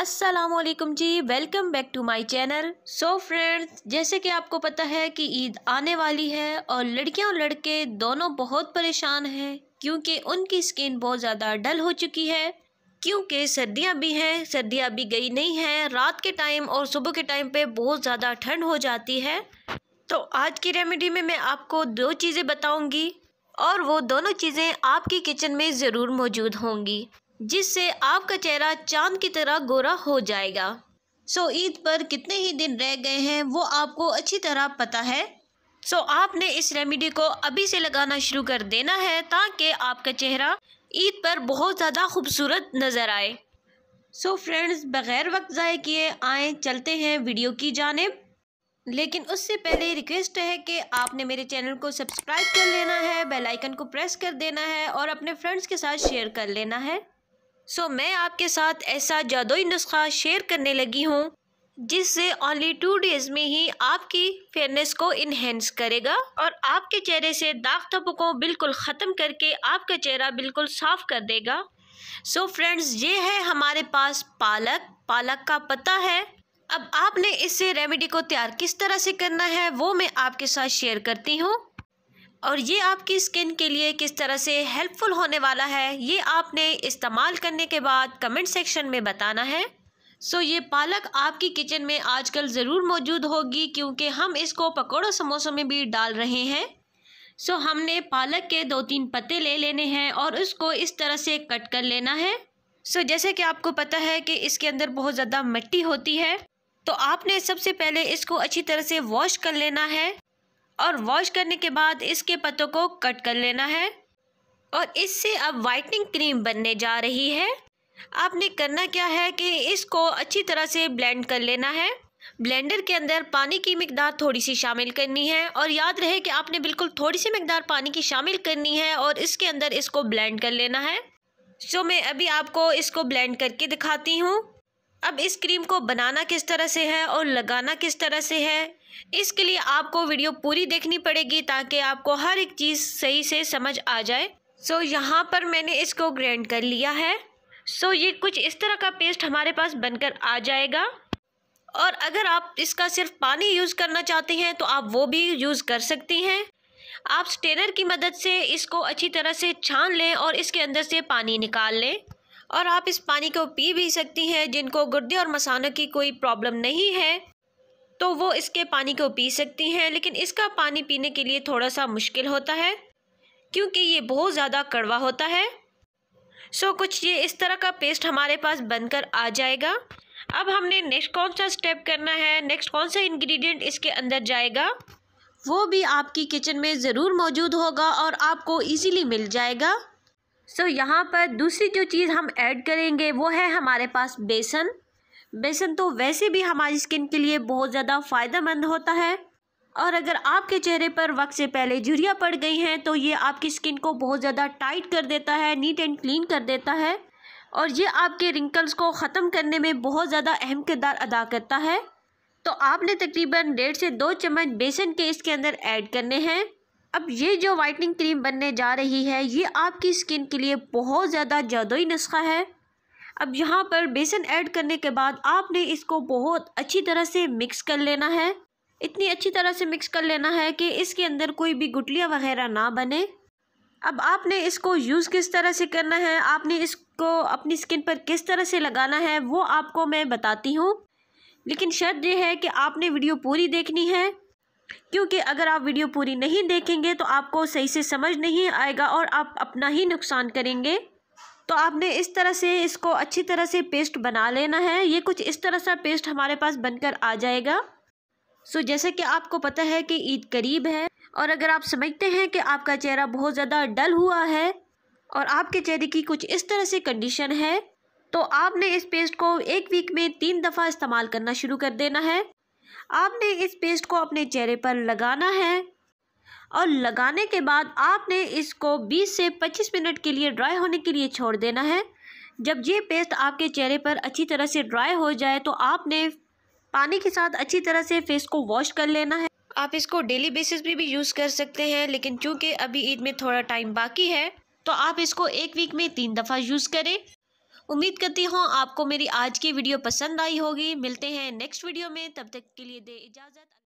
Aslam ji welcome back to my channel so friends जैसे कि आपको पता है कि ईद आने वाली है और लड़कियां और लड़के दोनों बहुत परेशान हैं क्योंकि उनकी स्किन बहुत ज़्यादा डल हो चुकी है क्योंकि सर्दियां भी हैं सर्दियां भी गई नहीं हैं रात के टाइम और सुबह के टाइम पे बहुत ज़्यादा ठंड हो जाती है तो आज की रेमेडी में मैं आपको दो चीज़ें बताऊँगी और वो दोनों चीज़ें आपकी किचन में ज़रूर मौजूद होंगी जिससे आपका चेहरा चांद की तरह गोरा हो जाएगा सो ईद पर कितने ही दिन रह गए हैं वो आपको अच्छी तरह पता है सो आपने इस रेमेडी को अभी से लगाना शुरू कर देना है ताकि आपका चेहरा ईद पर बहुत ज़्यादा खूबसूरत नज़र आए सो फ्रेंड्स बग़ैर वक्त ज़ाय किए आए चलते हैं वीडियो की जानब लेकिन उससे पहले रिक्वेस्ट है कि आपने मेरे चैनल को सब्सक्राइब कर लेना है बेल आइकन को प्रेस कर देना है और अपने फ्रेंड्स के साथ शेयर कर लेना है सो मैं आपके साथ ऐसा जादुई नुस्खा शेयर करने लगी हूँ जिससे ओनली टू डेज में ही आपकी फेयरनेस को इन्हेंस करेगा और आपके चेहरे से दाग धब्बों को बिल्कुल ख़त्म करके आपका चेहरा बिल्कुल साफ कर देगा सो so फ्रेंड्स ये है हमारे पास पालक पालक का पता है अब आपने इस रेमेडी को तैयार किस तरह से करना है वो मैं आपके साथ शेयर करती हूँ और ये आपकी स्किन के लिए किस तरह से हेल्पफुल होने वाला है ये आपने इस्तेमाल करने के बाद कमेंट सेक्शन में बताना है सो so, ये पालक आपकी किचन में आजकल ज़रूर मौजूद होगी क्योंकि हम इसको पकौड़ों समोसों में भी डाल रहे हैं सो so, हमने पालक के दो तीन पत्ते ले लेने हैं और उसको इस तरह से कट कर लेना है सो so, जैसे कि आपको पता है कि इसके अंदर बहुत ज़्यादा मिट्टी होती है तो आपने सबसे पहले इसको अच्छी तरह से वॉश कर लेना है और वॉश करने के बाद इसके पत्तों को कट कर लेना है और इससे अब वाइटनिंग क्रीम बनने जा रही है आपने करना क्या है कि इसको अच्छी तरह से ब्लेंड कर लेना है ब्लेंडर के अंदर पानी की मकदार थोड़ी सी शामिल करनी है और याद रहे कि आपने बिल्कुल थोड़ी सी मकदार पानी की शामिल करनी है और इसके अंदर इसको ब्लेंड कर लेना है सो मैं अभी आपको इसको ब्लेंड करके दिखाती हूँ अब इस क्रीम को बनाना किस तरह से है और लगाना किस तरह से है इसके लिए आपको वीडियो पूरी देखनी पड़ेगी ताकि आपको हर एक चीज़ सही से समझ आ जाए सो so, यहाँ पर मैंने इसको ग्रैंड कर लिया है सो so, ये कुछ इस तरह का पेस्ट हमारे पास बनकर आ जाएगा और अगर आप इसका सिर्फ पानी यूज़ करना चाहते हैं तो आप वो भी यूज़ कर सकती हैं आप स्टेनर की मदद से इसको अच्छी तरह से छान लें और इसके अंदर से पानी निकाल लें और आप इस पानी को पी भी सकती हैं जिनको गुर्दे और मसानों की कोई प्रॉब्लम नहीं है तो वो इसके पानी को पी सकती हैं लेकिन इसका पानी पीने के लिए थोड़ा सा मुश्किल होता है क्योंकि ये बहुत ज़्यादा कड़वा होता है सो कुछ ये इस तरह का पेस्ट हमारे पास बनकर आ जाएगा अब हमने नेक्स्ट कौन सा स्टेप करना है नेक्स्ट कौन सा इंग्रेडिएंट इसके अंदर जाएगा वो भी आपकी किचन में ज़रूर मौजूद होगा और आपको इजीली मिल जाएगा सो so, यहाँ पर दूसरी जो चीज़ हम ऐड करेंगे वो है हमारे पास बेसन बेसन तो वैसे भी हमारी स्किन के लिए बहुत ज़्यादा फ़ायदेमंद होता है और अगर आपके चेहरे पर वक्त से पहले जुरिया पड़ गई हैं तो ये आपकी स्किन को बहुत ज़्यादा टाइट कर देता है नीट एंड क्लीन कर देता है और ये आपके रिंकल्स को ख़त्म करने में बहुत ज़्यादा अहम किरदार अदा करता है तो आपने तकरीबन डेढ़ से दो चम्मच बेसन के इसके अंदर ऐड करने हैं अब ये जो वाइटनिंग क्रीम बनने जा रही है ये आपकी स्किन के लिए बहुत ज़्यादा जादुई नुस्खा है अब यहाँ पर बेसन ऐड करने के बाद आपने इसको बहुत अच्छी तरह से मिक्स कर लेना है इतनी अच्छी तरह से मिक्स कर लेना है कि इसके अंदर कोई भी गुटलियाँ वगैरह ना बने अब आपने इसको यूज़ किस तरह से करना है आपने इसको अपनी स्किन पर किस तरह से लगाना है वो आपको मैं बताती हूँ लेकिन शर्त यह है कि आपने वीडियो पूरी देखनी है क्योंकि अगर आप वीडियो पूरी नहीं देखेंगे तो आपको सही से समझ नहीं आएगा और आप अपना ही नुकसान करेंगे तो आपने इस तरह से इसको अच्छी तरह से पेस्ट बना लेना है ये कुछ इस तरह सा पेस्ट हमारे पास बनकर आ जाएगा सो जैसे कि आपको पता है कि ईद करीब है और अगर आप समझते हैं कि आपका चेहरा बहुत ज़्यादा डल हुआ है और आपके चेहरे की कुछ इस तरह से कंडीशन है तो आपने इस पेस्ट को एक वीक में तीन दफ़ा इस्तेमाल करना शुरू कर देना है आपने इस पेस्ट को अपने चेहरे पर लगाना है और लगाने के बाद आपने इसको 20 से 25 मिनट के लिए ड्राई होने के लिए छोड़ देना है जब ये पेस्ट आपके चेहरे पर अच्छी तरह से ड्राई हो जाए तो आपने पानी के साथ अच्छी तरह से फेस को वॉश कर लेना है आप इसको डेली बेसिस पे भी, भी यूज़ कर सकते हैं लेकिन चूंकि अभी ईद में थोड़ा टाइम बाकी है तो आप इसको एक वीक में तीन दफ़ा यूज़ करें उम्मीद करती हूँ आपको मेरी आज की वीडियो पसंद आई होगी मिलते हैं नेक्स्ट वीडियो में तब तक के लिए दे इजाज़त